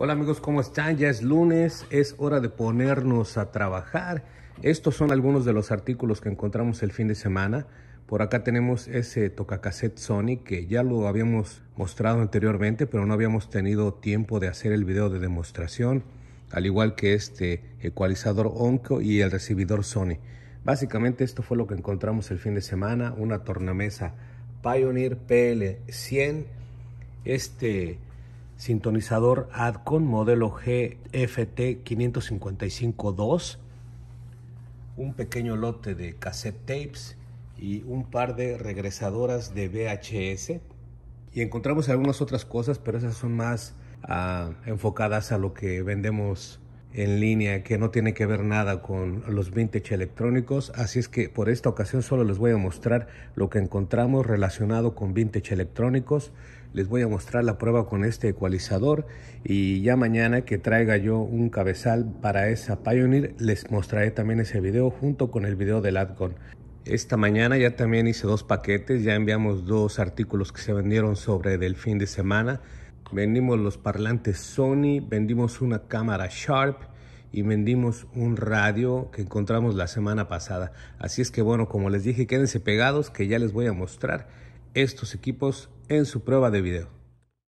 Hola amigos, ¿cómo están? Ya es lunes, es hora de ponernos a trabajar. Estos son algunos de los artículos que encontramos el fin de semana. Por acá tenemos ese tocacassette Sony que ya lo habíamos mostrado anteriormente, pero no habíamos tenido tiempo de hacer el video de demostración, al igual que este ecualizador Onco y el recibidor Sony. Básicamente esto fue lo que encontramos el fin de semana, una tornamesa Pioneer PL100, este sintonizador ADCON modelo GFT 555-2, un pequeño lote de cassette tapes y un par de regresadoras de VHS. Y encontramos algunas otras cosas, pero esas son más ah, enfocadas a lo que vendemos en línea que no tiene que ver nada con los vintage electrónicos, así es que por esta ocasión solo les voy a mostrar lo que encontramos relacionado con vintage electrónicos. Les voy a mostrar la prueba con este ecualizador y ya mañana que traiga yo un cabezal para esa Pioneer les mostraré también ese video junto con el video del Adcon. Esta mañana ya también hice dos paquetes, ya enviamos dos artículos que se vendieron sobre del fin de semana vendimos los parlantes Sony, vendimos una cámara Sharp y vendimos un radio que encontramos la semana pasada. Así es que bueno, como les dije, quédense pegados que ya les voy a mostrar estos equipos en su prueba de video.